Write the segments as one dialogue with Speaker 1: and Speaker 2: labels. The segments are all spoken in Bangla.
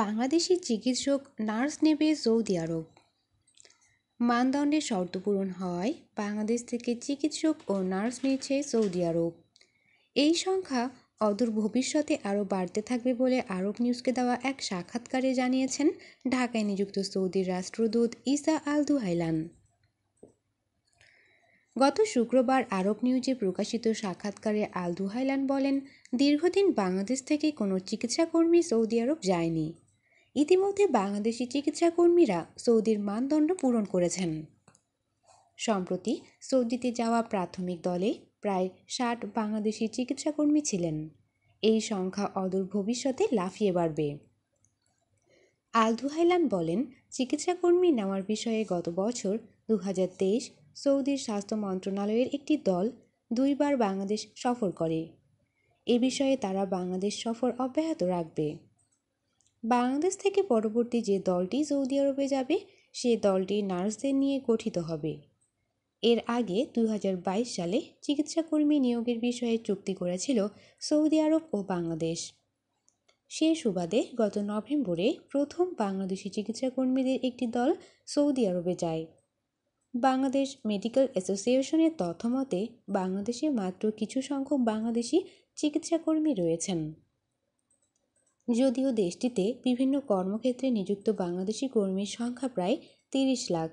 Speaker 1: বাংলাদেশি চিকিৎসক নার্স নেবে সৌদি আরব মানদণ্ডের শর্ত পূরণ হয় বাংলাদেশ থেকে চিকিৎসক ও নার্স নিয়েছে সৌদি আরব এই সংখ্যা অদূর ভবিষ্যতে আরও বাড়তে থাকবে বলে আরব নিউজকে দেওয়া এক সাক্ষাৎকারে জানিয়েছেন ঢাকায় নিযুক্ত সৌদির রাষ্ট্রদূত ইসা আল দুহাইলান গত শুক্রবার আরব নিউজে প্রকাশিত সাক্ষাৎকারে আল দুহাইলান বলেন দীর্ঘদিন বাংলাদেশ থেকে কোনো চিকিৎসাকর্মী সৌদি আরব যায়নি ইতিমধ্যে বাংলাদেশি চিকিৎসাকর্মীরা সৌদির মানদণ্ড পূরণ করেছেন সম্প্রতি সৌদিতে যাওয়া প্রাথমিক দলে প্রায় ষাট বাংলাদেশি চিকিৎসাকর্মী ছিলেন এই সংখ্যা অদূর ভবিষ্যতে লাফিয়ে বাড়বে আলদুহাইলান বলেন চিকিৎসাকর্মী নেওয়ার বিষয়ে গত বছর দু সৌদির স্বাস্থ্য মন্ত্রণালয়ের একটি দল দুইবার বাংলাদেশ সফর করে এ বিষয়ে তারা বাংলাদেশ সফর অব্যাহত রাখবে বাংলাদেশ থেকে পরবর্তী যে দলটি সৌদি আরবে যাবে সে দলটি নার্সদের নিয়ে গঠিত হবে এর আগে দু সালে চিকিৎসাকর্মী নিয়োগের বিষয়ে চুক্তি করেছিল সৌদি আরব ও বাংলাদেশ সে সুবাদে গত নভেম্বরে প্রথম বাংলাদেশি চিকিৎসাকর্মীদের একটি দল সৌদি আরবে যায় বাংলাদেশ মেডিকেল অ্যাসোসিয়েশনের তথ্য মতে বাংলাদেশে মাত্র কিছু সংখ্যক বাংলাদেশি চিকিৎসাকর্মী রয়েছেন যদিও দেশটিতে বিভিন্ন কর্মক্ষেত্রে নিযুক্ত বাংলাদেশি কর্মীর সংখ্যা প্রায় তিরিশ লাখ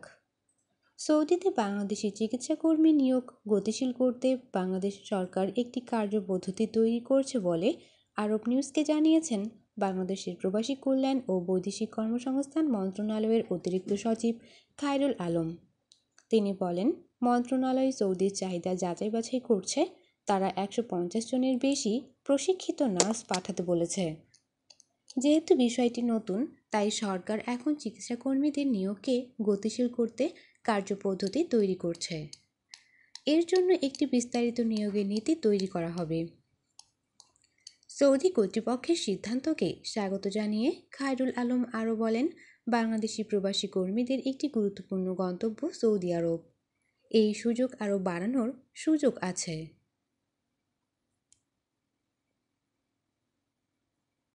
Speaker 1: সৌদিতে বাংলাদেশি চিকিৎসাকর্মী নিয়োগ গতিশীল করতে বাংলাদেশ সরকার একটি কার্যপদ্ধতি তৈরি করছে বলে আরব নিউজকে জানিয়েছেন বাংলাদেশের প্রবাসী কল্যাণ ও বৈদেশিক কর্মসংস্থান মন্ত্রণালয়ের অতিরিক্ত সচিব খায়রুল আলম তিনি বলেন, মন্ত্রণালয় সৌদির চাহিদা যাচাই বাছাই করছে, তারা একশো পঞ্চাশ জনের বেশি প্রশিক্ষিত নার্স পাঠাতে বলেছে। যেহেতু বিষয়টি নতুন, তাই সরকার এখন চিকিৎসাকর্মীদের নিয়োগকে গতিশীল করতে কার্যপদ্ধতি তৈরি করছে। এর জন্য একটি বিস্তারিত নিয়োগের নীতি তৈরি করা হবে। সৌদি কর্তৃপক্ষের সিদ্ধান্তকে স্বাগত জানিয়ে খায়রুল আলম আরও বলেন বাংলাদেশি প্রবাসী কর্মীদের একটি গুরুত্বপূর্ণ গন্তব্য সৌদি আরব এই সুযোগ আরও বাড়ানোর সুযোগ আছে